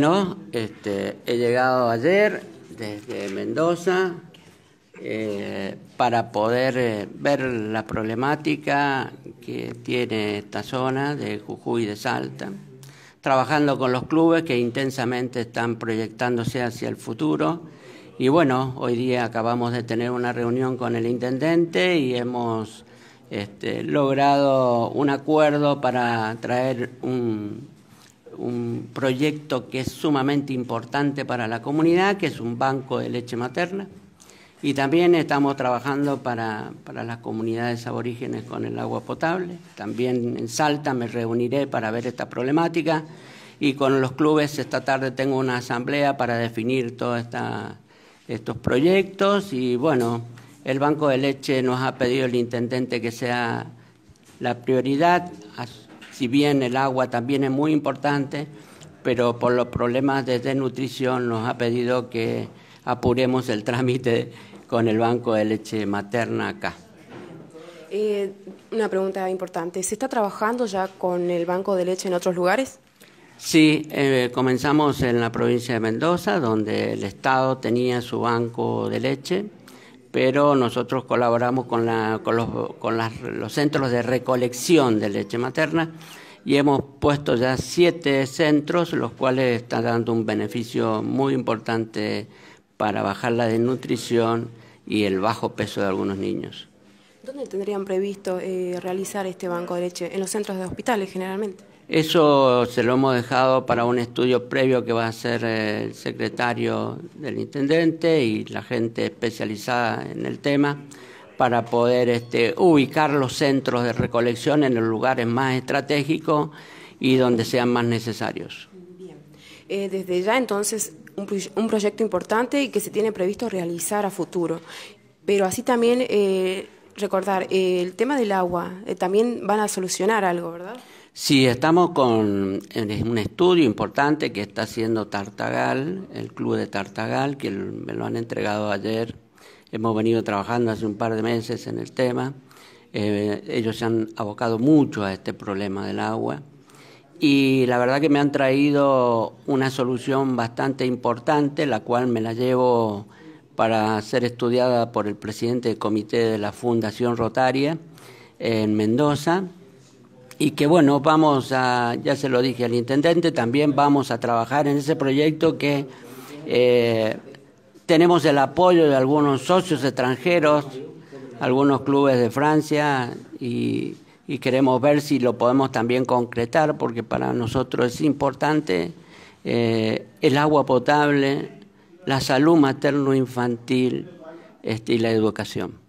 Bueno, este, he llegado ayer desde Mendoza eh, para poder eh, ver la problemática que tiene esta zona de Jujuy y de Salta, trabajando con los clubes que intensamente están proyectándose hacia el futuro. Y bueno, hoy día acabamos de tener una reunión con el intendente y hemos este, logrado un acuerdo para traer un un proyecto que es sumamente importante para la comunidad, que es un banco de leche materna. Y también estamos trabajando para, para, las comunidades aborígenes con el agua potable. También en Salta me reuniré para ver esta problemática. Y con los clubes esta tarde tengo una asamblea para definir todos estos proyectos. Y bueno, el Banco de Leche nos ha pedido el intendente que sea la prioridad. A, si bien el agua también es muy importante, pero por los problemas de desnutrición nos ha pedido que apuremos el trámite con el banco de leche materna acá. Eh, una pregunta importante, ¿se está trabajando ya con el banco de leche en otros lugares? Sí, eh, comenzamos en la provincia de Mendoza, donde el Estado tenía su banco de leche pero nosotros colaboramos con, los, los, centros de recolección de leche materna y hemos puesto ya siete centros, los cuales están dando un beneficio muy importante para bajar la desnutrición y el bajo peso de algunos niños. ¿Dónde tendrían previsto eh, realizar este banco de leche? ¿En los centros de hospitales generalmente? Eso se lo hemos dejado para un estudio previo que va a hacer eh, el secretario del intendente y la gente especializada en el tema para poder este, ubicar los centros de recolección en los lugares más estratégicos y donde sean más necesarios. Bien. Eh, desde ya entonces un, proyecto importante y que se tiene previsto realizar a futuro. Pero así también recordar, eh, el tema del agua, eh, también van a solucionar algo, ¿verdad? Sí, estamos con un estudio importante que está haciendo Tartagal, el club de Tartagal, que me lo han entregado ayer. Hemos venido trabajando hace un par de meses en el tema. Eh, ellos se han abocado mucho a este problema del agua y la verdad que me han traído una solución bastante importante, la cual me la llevo para ser estudiada por el presidente del comité de la Fundación Rotaria en Mendoza y que bueno, vamos a, ya se lo dije al intendente, también vamos a trabajar en ese proyecto que eh, tenemos el apoyo de algunos socios extranjeros, algunos clubes de Francia y, queremos ver si lo podemos también concretar porque para nosotros es importante eh, el agua potable, la salud materno-infantil este, y la educación.